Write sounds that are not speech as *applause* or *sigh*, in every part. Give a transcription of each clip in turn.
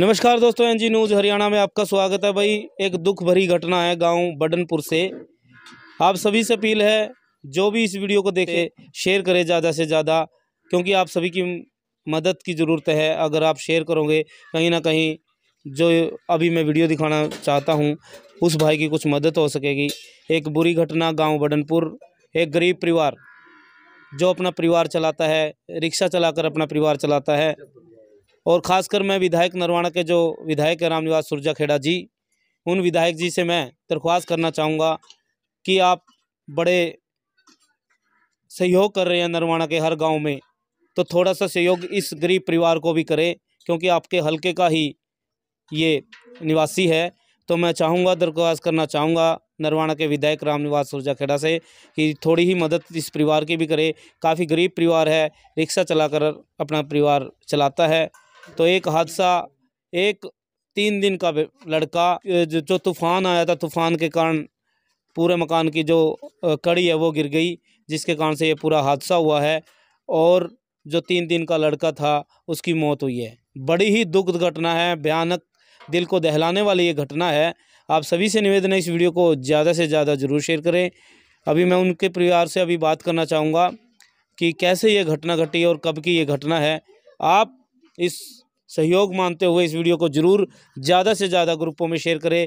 नमस्कार दोस्तों NG news Haryana में आपका स्वागत है भाई एक दुख भरी घटना है गांव बडनपुर से आप सभी से अपील है जो भी इस वीडियो को देखे शेयर करें ज़्यादा से ज़्यादा क्योंकि आप सभी की मदद की ज़रूरत है अगर आप शेयर करोगे कहीं ना कहीं जो अभी मैं वीडियो दिखाना चाहता हूँ उस भाई की कुछ मदद हो सकेगी एक बुरी घटना गाँव बडनपुर एक गरीब परिवार जो अपना परिवार चलाता है रिक्शा चलाकर अपना परिवार चलाता है और ख़ासकर मैं विधायक नरवाणा के जो विधायक है रामनिवास सुरजाखेड़ा जी उन विधायक जी से मैं दरख्वास्त करना चाहूँगा कि आप बड़े सहयोग कर रहे हैं नरवाणा के हर गांव में तो थोड़ा सा सहयोग इस गरीब परिवार को भी करें क्योंकि आपके हलके का ही ये निवासी है तो मैं चाहूँगा दरख्वास्त करना चाहूँगा नरवाणा के विधायक रामनिवास सुरजाखेड़ा से कि थोड़ी ही मदद इस परिवार की भी करे काफ़ी गरीब परिवार है रिक्शा चलाकर अपना परिवार चलाता है तो एक हादसा एक तीन दिन का लड़का जो तूफ़ान आया था तूफ़ान के कारण पूरे मकान की जो कड़ी है वो गिर गई जिसके कारण से ये पूरा हादसा हुआ है और जो तीन दिन का लड़का था उसकी मौत हुई है बड़ी ही दुखद घटना है भयानक दिल को दहलाने वाली ये घटना है आप सभी से निवेदन है इस वीडियो को ज़्यादा से ज़्यादा ज़रूर शेयर करें अभी मैं उनके परिवार से अभी बात करना चाहूँगा कि कैसे ये घटना घटी और कब की ये घटना है आप इस सहयोग मानते हुए इस वीडियो को ज़रूर ज़्यादा से ज़्यादा ग्रुपों में शेयर करें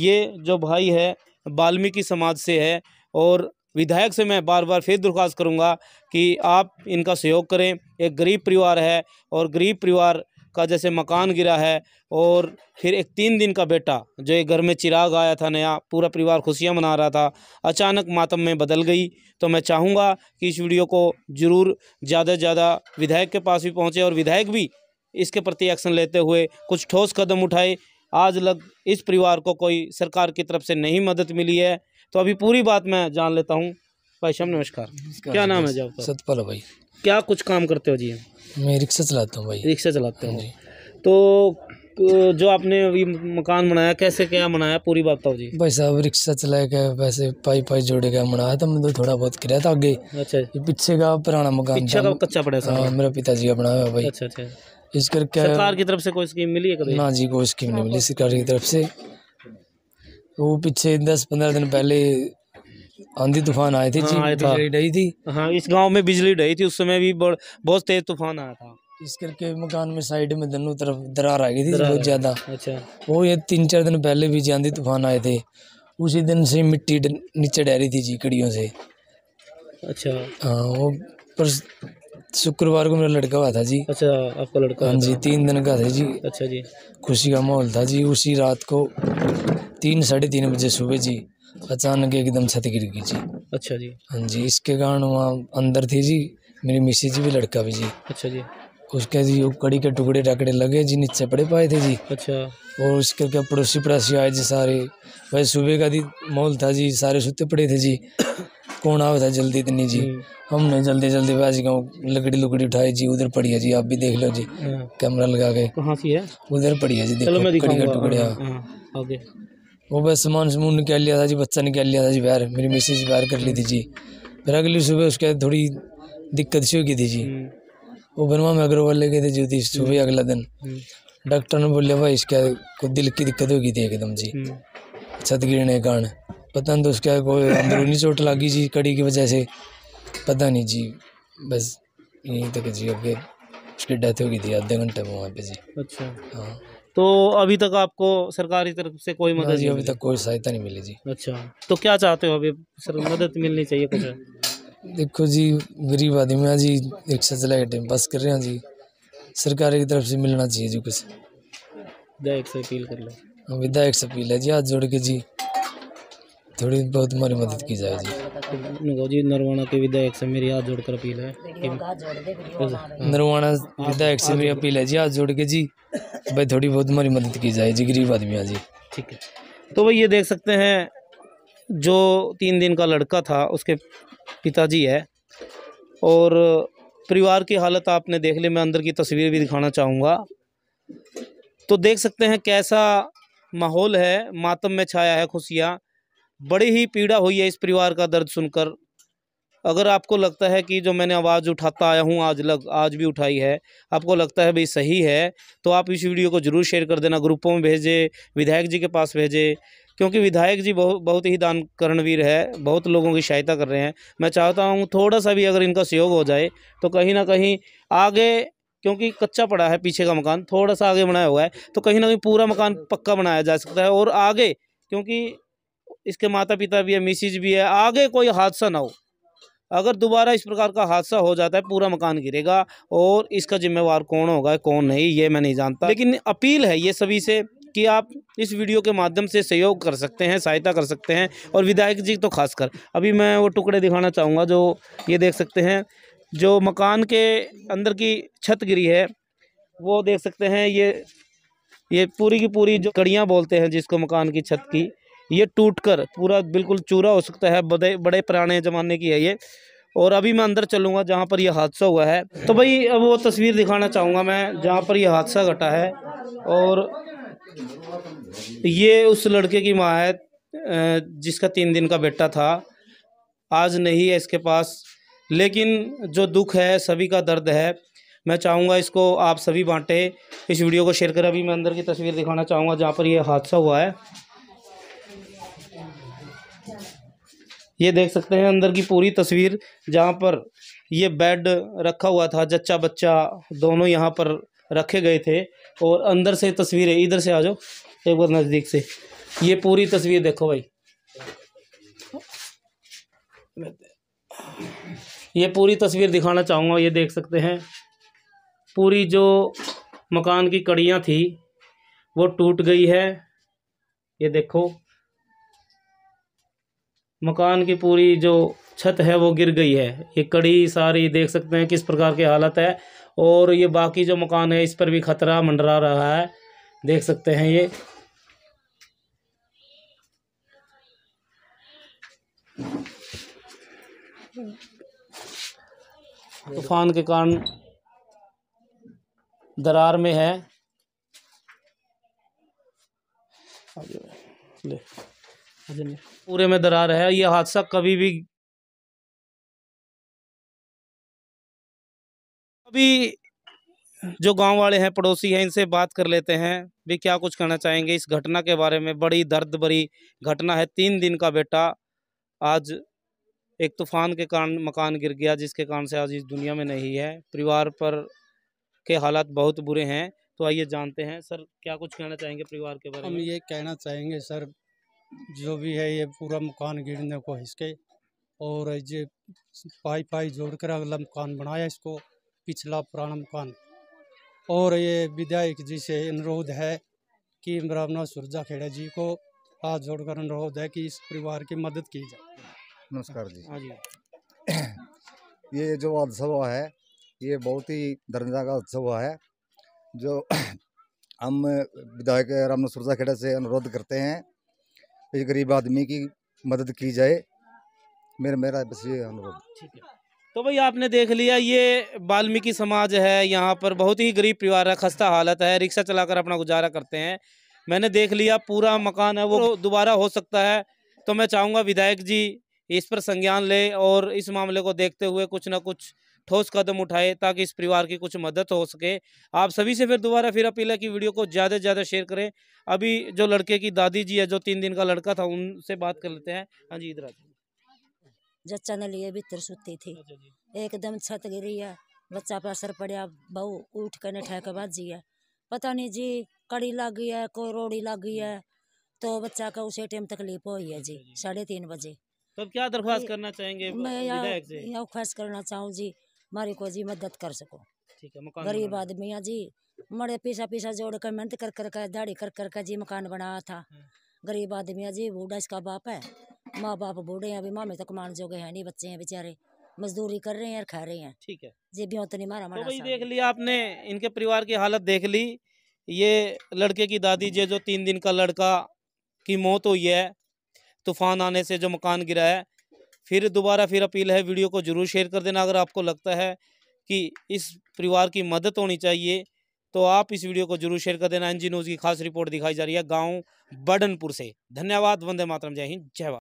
ये जो भाई है वाल्मीकि समाज से है और विधायक से मैं बार बार फिर दरख्वास्त करूँगा कि आप इनका सहयोग करें एक गरीब परिवार है और गरीब परिवार का जैसे मकान गिरा है और फिर एक तीन दिन का बेटा जो एक घर में चिराग आया था नया पूरा परिवार खुशियाँ मना रहा था अचानक मातम में बदल गई तो मैं चाहूँगा कि इस वीडियो को ज़रूर ज़्यादा से ज़्यादा विधायक के पास भी पहुँचे और विधायक भी इसके प्रति एक्शन लेते हुए कुछ ठोस कदम उठाए आज लग इस परिवार को कोई सरकार की तरफ से नहीं मदद मिली है तो अभी पूरी बात मैं जान लेता हूँ भाई शाम नमस्कार क्या नाम है जब सतपाल भाई क्या कुछ काम करते हो जी मैं रिक्शा चलाता हूँ भाई रिक्शा चलाते हो तो जो आपने अभी मकान बनाया कैसे क्या बनाया पूरी बात बताओ जी भाई साहब रिक्शा चलाया गया वैसे पाई पाई जोड़े गया बनाया था मैंने तो थोड़ा बहुत किराया था आगे अच्छा पीछे का पुराना मकान पीछे का कच्चा पड़ा हाँ, मेरा पिताजी का बनाया भाई अच्छा अच्छा इस करके सरकार की तरफ से कोई स्कीम मिली है कभी ना जी कोई स्कीम नहीं मिली सरकार की तरफ से वो पीछे दस पंद्रह दिन पहले आंधी तूफान आए थे हाँ, बिजली डही थी हाँ इस गांव में बिजली डही थी उस समय भी बहुत तेज तूफान आया था इस करके मकान में साइड में दोनों तरफ दरार आ गई थी बहुत ज्यादा अच्छा वो ये तीन चार दिन पहले भी आंधी तूफान आए थे उसी दिन से मिट्टी नीचे डह रही थी जी कड़ियों से अच्छा हाँ वो शुक्रवार को मेरा लड़का हुआ था जी अच्छा आपका लड़का हाँ जी तीन दिन का था जी अच्छा जी खुशी का माहौल था जी उसी रात को तीन साढ़े तीन बजे सुबह जी अचानक एकदम छत गिर गई जी अच्छा जी हाँ जी इसके कारण वहाँ अंदर थी जी मेरी मिसी जी भी लड़का भी जी अच्छा जी उसके जी वो कड़ी के टुकड़े टाकड़े लगे जी नीचे पड़े पाए थे जी अच्छा और उसके क्या पड़ोसी पड़ोसी आए जी सारे भाई सुबह का दिन माहौल था जी सारे सुते पड़े थे जी कौन आवे था जल्दी इतनी जी हम्म। हमने जल्दी जल्दी बाजी गाँव लकड़ी लुकड़ी उठाई जी उधर पड़ी है जी आप भी देख लो जी हम्म। कैमरा लगा के कहाँ सी है उधर पड़ी है जी देखो लकड़ी का टुकड़ा ओके वो बस सामान समून निकाल लिया था जी बच्चा निकाल लिया था जी बाहर मेरी मिसेज बाहर कर ली थी जी फिर अगली सुबह उसके थोड़ी दिक्कत सी हो गई थी जी हम्म। वो बनवा में अग्रवाल ले गए थे जी सुबह अगला दिन डॉक्टर ने बोलिया भाई इसका दिल की दिक्कत होगी थी एकदम जी छत गिरने के कारण पता नहीं तो उसका कोई *laughs* अंदरूनी चोट लगी जी कड़ी की वजह से पता नहीं जी बस यहीं तक जी अब उसकी डेथ हो गई थी आधे घंटे में वहाँ पे जी अच्छा हाँ तो अभी तक आपको सरकारी तरफ से कोई मदद जी अभी तक कोई सहायता नहीं मिली जी अच्छा तो क्या चाहते हो अभी सर मदद मिलनी चाहिए कुछ देखो जी गरीब आदमी है जी रिक्शा चला के टाइम पास कर रहे हैं जी सरकारी की तरफ से मिलना चाहिए जी कुछ विधायक से अपील कर लो हाँ, विधायक से अपील है जी हाथ जोड़ के जी थोड़ी बहुत हमारी मदद की जाए जी जी नरवाना के विधायक से मेरी हाथ जोड़कर अपील है नरवाना विधायक से मेरी अपील है जी हाथ जोड़ के जी भाई थोड़ी बहुत हमारी मदद की जाए जी गरीब आदमी जी ठीक है तो भाई ये देख सकते हैं जो तीन दिन का लड़का था उसके पिताजी है और परिवार की हालत आपने देख ली मैं अंदर की तस्वीर भी दिखाना चाहूँगा तो देख सकते हैं कैसा माहौल है मातम में छाया है खुशियाँ बड़ी ही पीड़ा हुई है इस परिवार का दर्द सुनकर अगर आपको लगता है कि जो मैंने आवाज़ उठाता आया हूँ आज लग आज भी उठाई है आपको लगता है भाई सही है तो आप इस वीडियो को ज़रूर शेयर कर देना ग्रुपों में भेजे विधायक जी के पास भेजे क्योंकि विधायक जी बहुत बहुत ही दान करणवीर है बहुत लोगों की सहायता कर रहे हैं मैं चाहता हूँ थोड़ा सा भी अगर इनका सहयोग हो जाए तो कहीं ना कहीं आगे क्योंकि कच्चा पड़ा है पीछे का मकान थोड़ा सा आगे बनाया हुआ है तो कहीं ना कहीं पूरा मकान पक्का बनाया जा सकता है और आगे क्योंकि इसके माता पिता भी है मिसिज भी है आगे कोई हादसा ना हो अगर दोबारा इस प्रकार का हादसा हो जाता है पूरा मकान गिरेगा और इसका जिम्मेवार कौन होगा कौन नहीं ये मैं नहीं जानता लेकिन अपील है ये सभी से कि आप इस वीडियो के माध्यम से सहयोग कर सकते हैं सहायता कर सकते हैं और विधायक जी तो खासकर अभी मैं वो टुकड़े दिखाना चाहूँगा जो ये देख सकते हैं जो मकान के अंदर की छत गिरी है वो देख सकते हैं ये ये पूरी की पूरी जो कड़ियाँ बोलते हैं जिसको मकान की छत की ये टूटकर पूरा बिल्कुल चूरा हो सकता है बड़े बड़े पुराने ज़माने की है ये और अभी मैं अंदर चलूँगा जहाँ पर यह हादसा हुआ है तो भाई अब वो तस्वीर दिखाना चाहूँगा मैं जहाँ पर यह हादसा घटा है और ये उस लड़के की माँ है जिसका तीन दिन का बेटा था आज नहीं है इसके पास लेकिन जो दुख है सभी का दर्द है मैं चाहूँगा इसको आप सभी बांटें इस वीडियो को शेयर कर अभी मैं अंदर की तस्वीर दिखाना चाहूँगा जहाँ पर यह हादसा हुआ है ये देख सकते हैं अंदर की पूरी तस्वीर जहाँ पर ये बेड रखा हुआ था जच्चा बच्चा दोनों यहाँ पर रखे गए थे और अंदर से तस्वीर है इधर से आ जाओ एक बार नज़दीक से ये पूरी तस्वीर देखो भाई ये पूरी तस्वीर दिखाना चाहूँगा ये देख सकते हैं पूरी जो मकान की कड़ियाँ थी वो टूट गई है ये देखो मकान की पूरी जो छत है वो गिर गई है ये कड़ी सारी देख सकते हैं किस प्रकार की हालत है और ये बाकी जो मकान है इस पर भी खतरा मंडरा रहा है देख सकते हैं ये तूफान के कारण दरार में है ले पूरे में दरार है यह हादसा कभी भी अभी जो गांव वाले हैं पड़ोसी हैं इनसे बात कर लेते हैं भी क्या कुछ कहना चाहेंगे इस घटना के बारे में बड़ी दर्द भरी घटना है तीन दिन का बेटा आज एक तूफान के कारण मकान गिर गया जिसके कारण से आज इस दुनिया में नहीं है परिवार पर के हालात बहुत बुरे हैं तो आइए जानते हैं सर क्या कुछ कहना चाहेंगे परिवार के बारे में हम ये कहना चाहेंगे सर जो भी है ये पूरा मकान गिरने को इसके और ये पाई पाई जोड़ कर अगला मकान बनाया इसको पिछला पुराना मकान और ये विधायक जी से अनुरोध है कि इमरावना सुरजा खेड़ा जी को हाथ जोड़कर अनुरोध है कि इस परिवार की मदद की जाए नमस्कार जी हाँ जी ये जो हादसा हुआ है ये बहुत ही दर्जा का हादसा हुआ है जो हम विधायक रामना सुरजा खेड़ा से अनुरोध करते हैं इस गरीब आदमी की मदद की जाए मेरा मेरा बस ये अनुरोध ठीक है तो भाई आपने देख लिया ये वाल्मीकि समाज है यहाँ पर बहुत ही गरीब परिवार है खस्ता हालत है रिक्शा चलाकर अपना गुजारा करते हैं मैंने देख लिया पूरा मकान है वो दोबारा हो सकता है तो मैं चाहूँगा विधायक जी इस पर संज्ञान ले और इस मामले को देखते हुए कुछ ना कुछ ठोस कदम उठाए ताकि इस परिवार की कुछ मदद हो सके आप सभी से फिर दोबारा फिर अपील है कि वीडियो को ज़्यादा से ज़्यादा शेयर करें अभी जो लड़के की दादी जी है जो तीन दिन का लड़का था उनसे बात कर लेते हैं हाँ जी इधर जच्चा ने लिए भीतर सुती थी अच्छा एकदम छत गिरी है बच्चा पर असर पड़ा बहू उठ कर ठहर के जी है पता नहीं जी कड़ी लग गई है कोई रोड़ी लग गई है तो बच्चा का उसी टाइम तकलीफ हुई है अच्छा जी साढ़े तीन बजे तो क्या दरख्वास्त करना चाहेंगे मैं यहाँ दरख्वास्त करना चाहूँ जी मारी को जी मदद कर सको ठीक है गरीब आदमी है जी मरे पीसा पीसा जोड़ कर मेहनत कर कर दाढ़ी कर कर जी मकान बनाया था हाँ। गरीब आदमी है जी बूढ़ा इसका बाप है माँ बाप बूढ़े हैं अभी मामे तो कमान गए हैं नहीं बच्चे हैं बेचारे मजदूरी कर रहे हैं और खा रहे हैं ठीक है जी भी तो नहीं मारा मारा तो देख लिया आपने इनके परिवार की हालत देख ली ये लड़के की दादी जी जो तीन दिन का लड़का की मौत हुई है तूफान आने से जो मकान गिरा है फिर दोबारा फिर अपील है वीडियो को ज़रूर शेयर कर देना अगर आपको लगता है कि इस परिवार की मदद होनी चाहिए तो आप इस वीडियो को जरूर शेयर कर देना एनजी न्यूज़ की खास रिपोर्ट दिखाई जा रही है गांव बडनपुर से धन्यवाद वंदे मातरम जय हिंद जय